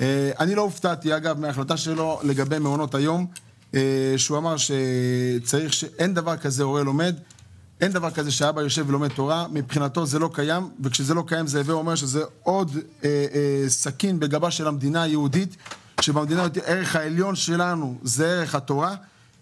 אה, לא הופתעתי מההחלטה שלו לגבי מעונות היום אה, שצריך שאין דבר כזה שאבא יושב ולומד תורה שזה עוד אה, סכין בגבה של המדינה היהודית שהערך העליון שלנו זה ערך התורה.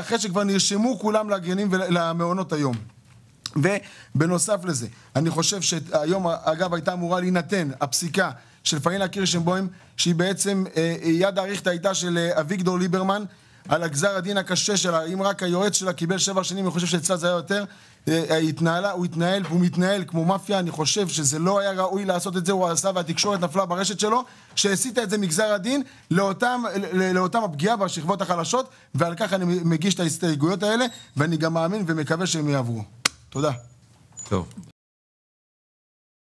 אחרי שכבר נרשמו כולם למעונות היום ובנוסף לזה אני חושב שהיום אגב הייתה אמורה להינתן הפסיקה של פאינה קירשנבוים שהיא בעצם אה, יד הייתה של אה, אביגדור ליברמן, על גזר הדין הקשה שלה אם רק היועץ שלה קיבל שבע שנים אני חושב שאצלה זה היה יותר אה, התנהלה, הוא התנהל הוא מתנהל כמו מאפיה אני חושב שזה לא היה ראוי לעשות את זה הוא עשה והתקשורת נפלה ברשת שלו שהסיטה את זה מגזר הדין לאותם לאותם הפגיעה בשכבות החלשות ועל כך אני מגיש את ההסתייגויות האלה ואני גם מאמין ומקווה שהם יעברו. תודה. טוב.